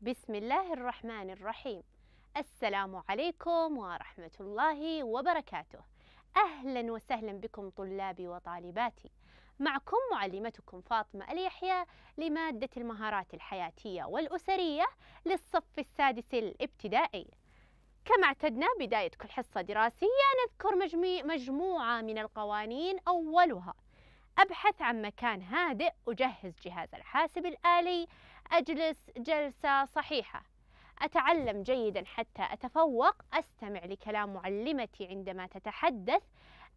بسم الله الرحمن الرحيم السلام عليكم ورحمة الله وبركاته أهلا وسهلا بكم طلابي وطالباتي معكم معلمتكم فاطمة اليحيى لمادة المهارات الحياتية والأسرية للصف السادس الابتدائي كما اعتدنا بداية كل حصة دراسية نذكر مجموعة من القوانين أولها أبحث عن مكان هادئ أجهز جهاز الحاسب الآلي أجلس جلسة صحيحة أتعلم جيدا حتى أتفوق أستمع لكلام معلمتي عندما تتحدث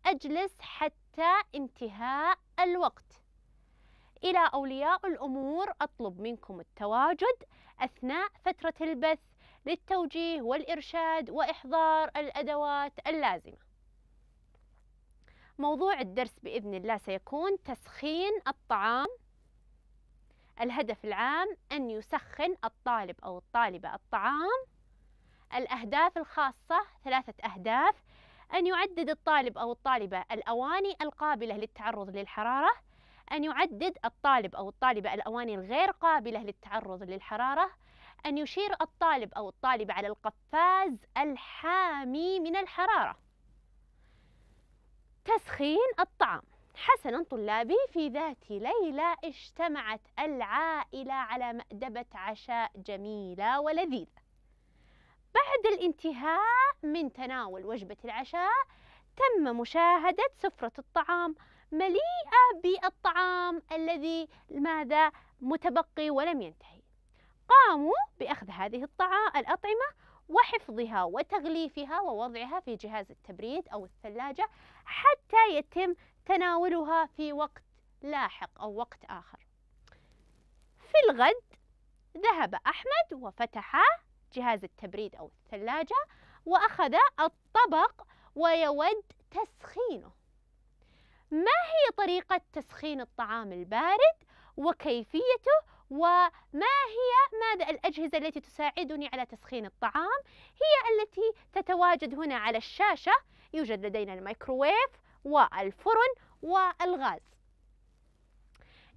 أجلس حتى انتهاء الوقت إلى أولياء الأمور أطلب منكم التواجد أثناء فترة البث للتوجيه والإرشاد وإحضار الأدوات اللازمة موضوع الدرس بإذن الله سيكون تسخين الطعام الهدف العام أن يسخن الطالب أو الطالبة الطعام الأهداف الخاصة ثلاثة أهداف أن يعدد الطالب أو الطالبة الأواني القابلة للتعرض للحرارة أن يعدد الطالب أو الطالبة الأواني الغير قابلة للتعرض للحرارة أن يشير الطالب أو الطالبة على القفاز الحامي من الحرارة تسخين الطعام حسنا طلابي في ذات ليلة اجتمعت العائلة على مأدبة عشاء جميلة ولذيذة بعد الانتهاء من تناول وجبة العشاء تم مشاهدة سفرة الطعام مليئة بالطعام الذي ماذا متبقي ولم ينتهي قاموا بأخذ هذه الطعام الأطعمة وحفظها وتغليفها ووضعها في جهاز التبريد أو الثلاجة حتى يتم تناولها في وقت لاحق أو وقت آخر في الغد ذهب أحمد وفتح جهاز التبريد أو الثلاجة وأخذ الطبق ويود تسخينه ما هي طريقة تسخين الطعام البارد وكيفيته وما هي ماذا الأجهزة التي تساعدني على تسخين الطعام هي التي تتواجد هنا على الشاشة يوجد لدينا الميكروويف والفرن والغاز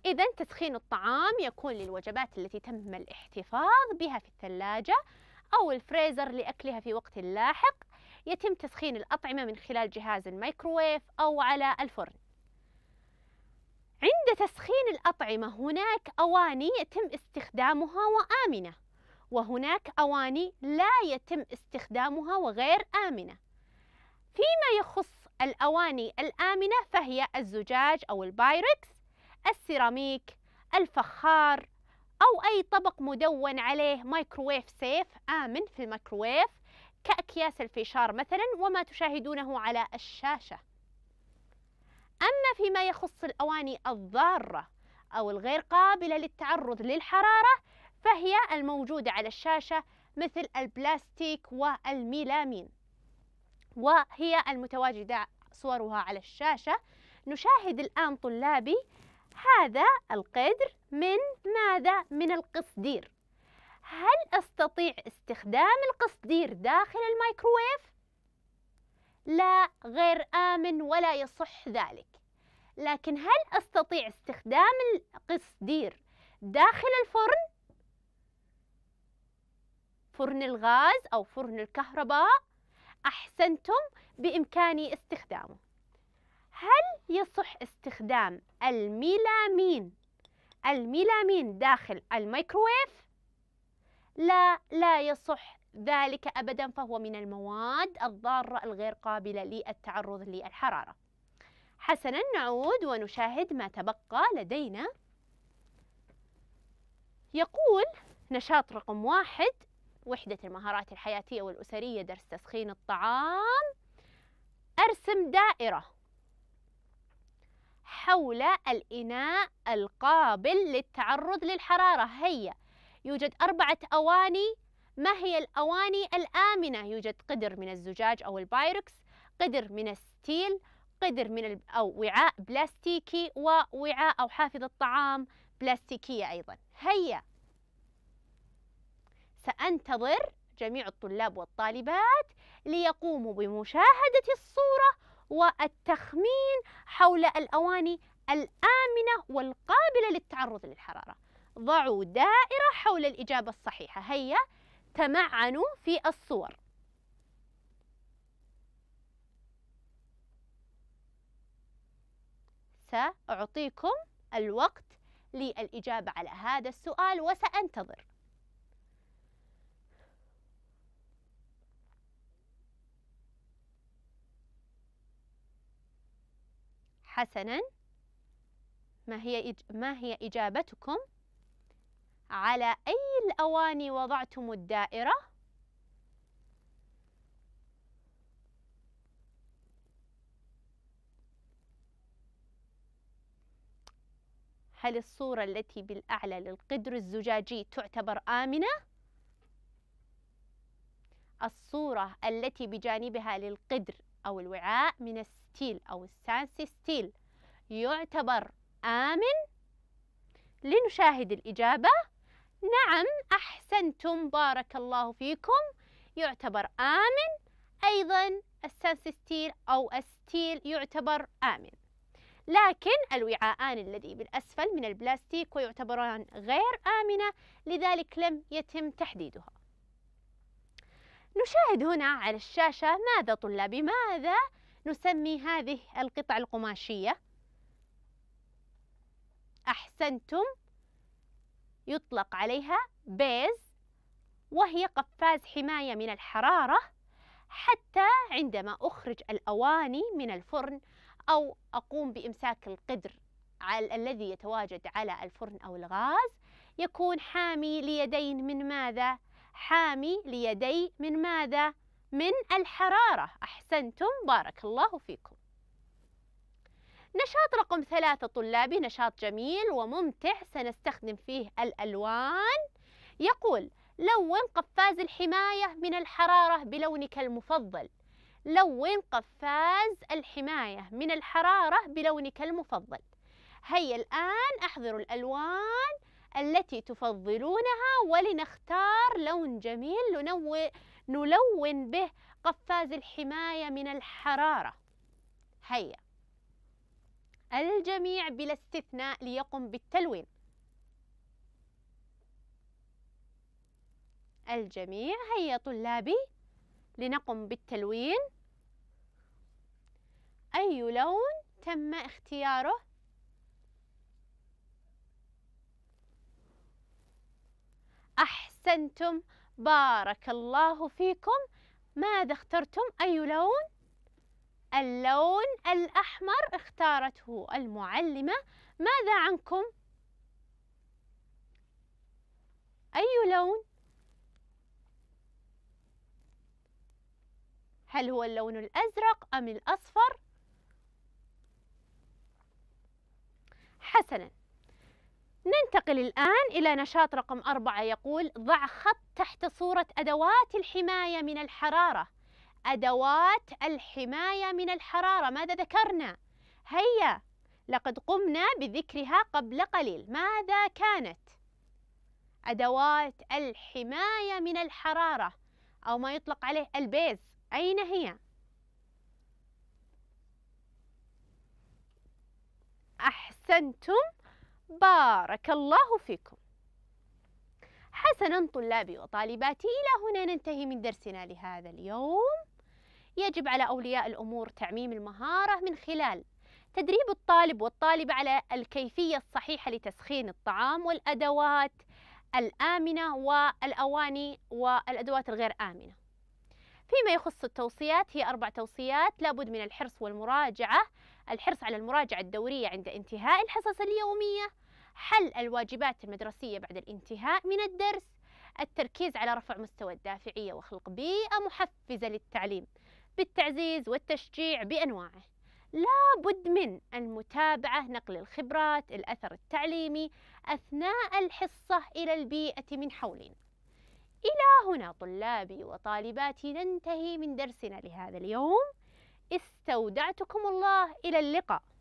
إذا تسخين الطعام يكون للوجبات التي تم الاحتفاظ بها في الثلاجة أو الفريزر لأكلها في وقت لاحق يتم تسخين الأطعمة من خلال جهاز الميكروويف أو على الفرن عند تسخين الأطعمة هناك أواني يتم استخدامها وآمنة وهناك أواني لا يتم استخدامها وغير آمنة فيما يخص الأواني الآمنة فهي الزجاج أو البايركس السيراميك الفخار أو أي طبق مدون عليه مايكروويف سيف آمن في الميكروويف كأكياس الفيشار مثلا وما تشاهدونه على الشاشة أما فيما يخص الأواني الضارة أو الغير قابلة للتعرض للحرارة فهي الموجودة على الشاشة مثل البلاستيك والميلامين وهي المتواجدة صورها على الشاشة نشاهد الآن طلابي هذا القدر من ماذا؟ من القصدير هل أستطيع استخدام القصدير داخل الميكروويف؟ لا غير آمن ولا يصح ذلك لكن هل أستطيع استخدام القصدير داخل الفرن؟ فرن الغاز أو فرن الكهرباء؟ أحسنتم بإمكاني استخدامه هل يصح استخدام الميلامين الميلامين داخل الميكروويف؟ لا لا يصح ذلك أبدا فهو من المواد الضارة الغير قابلة للتعرض للحرارة حسنا نعود ونشاهد ما تبقى لدينا يقول نشاط رقم واحد وحدة المهارات الحياتية والأسرية درس تسخين الطعام أرسم دائرة حول الإناء القابل للتعرض للحرارة هيا يوجد أربعة أواني ما هي الأواني الآمنة؟ يوجد قدر من الزجاج أو البايركس قدر من الستيل قدر من ال... أو وعاء بلاستيكي ووعاء أو حافظ الطعام بلاستيكية أيضا هيا سأنتظر جميع الطلاب والطالبات ليقوموا بمشاهدة الصورة والتخمين حول الأواني الآمنة والقابلة للتعرض للحرارة ضعوا دائرة حول الإجابة الصحيحة هيا تمعنوا في الصور سأعطيكم الوقت للإجابة على هذا السؤال وسأنتظر حسنا ما هي ما هي إجابتكم على أي الأواني وضعتم الدائرة هل الصورة التي بالأعلى للقدر الزجاجي تعتبر آمنة؟ الصورة التي بجانبها للقدر أو الوعاء من الس ستيل أو ستيل يعتبر آمن؟ لنشاهد الإجابة نعم أحسنتم بارك الله فيكم يعتبر آمن أيضا ستيل أو الستيل يعتبر آمن لكن الوعاءان الذي بالأسفل من البلاستيك ويعتبران غير آمنة لذلك لم يتم تحديدها نشاهد هنا على الشاشة ماذا طلابي ماذا نسمي هذه القطع القماشية أحسنتم يطلق عليها بيز وهي قفاز حماية من الحرارة حتى عندما أخرج الأواني من الفرن أو أقوم بإمساك القدر الذي يتواجد على الفرن أو الغاز يكون حامي ليدين من ماذا؟ حامي ليدي من ماذا؟ من الحرارة أحسنتم بارك الله فيكم نشاط رقم ثلاثة طلابي نشاط جميل وممتع سنستخدم فيه الألوان يقول لون قفاز الحماية من الحرارة بلونك المفضل لون قفاز الحماية من الحرارة بلونك المفضل هيا الآن أحضروا الألوان التي تفضلونها ولنختار لون جميل نلون به قفاز الحماية من الحرارة هيا الجميع بلا استثناء ليقم بالتلوين الجميع هيا طلابي لنقم بالتلوين أي لون تم اختياره أحسنتم بارك الله فيكم ماذا اخترتم أي لون؟ اللون الأحمر اختارته المعلمة ماذا عنكم؟ أي لون؟ هل هو اللون الأزرق أم الأصفر؟ حسناً ننتقل الآن إلى نشاط رقم أربعة يقول ضع خط تحت صورة أدوات الحماية من الحرارة أدوات الحماية من الحرارة ماذا ذكرنا؟ هيا لقد قمنا بذكرها قبل قليل ماذا كانت؟ أدوات الحماية من الحرارة أو ما يطلق عليه البيز أين هي؟ أحسنتم بارك الله فيكم حسنا طلابي وطالباتي إلى هنا ننتهي من درسنا لهذا اليوم يجب على أولياء الأمور تعميم المهارة من خلال تدريب الطالب والطالبة على الكيفية الصحيحة لتسخين الطعام والأدوات الآمنة والأواني والأدوات الغير آمنة فيما يخص التوصيات هي أربع توصيات لابد من الحرص والمراجعة الحرص على المراجعة الدورية عند انتهاء الحصص اليومية حل الواجبات المدرسية بعد الانتهاء من الدرس التركيز على رفع مستوى الدافعية وخلق بيئة محفزة للتعليم بالتعزيز والتشجيع بأنواعه لا بد من المتابعة نقل الخبرات الأثر التعليمي أثناء الحصة إلى البيئة من حولنا إلى هنا طلابي وطالباتي ننتهي من درسنا لهذا اليوم استودعتكم الله إلى اللقاء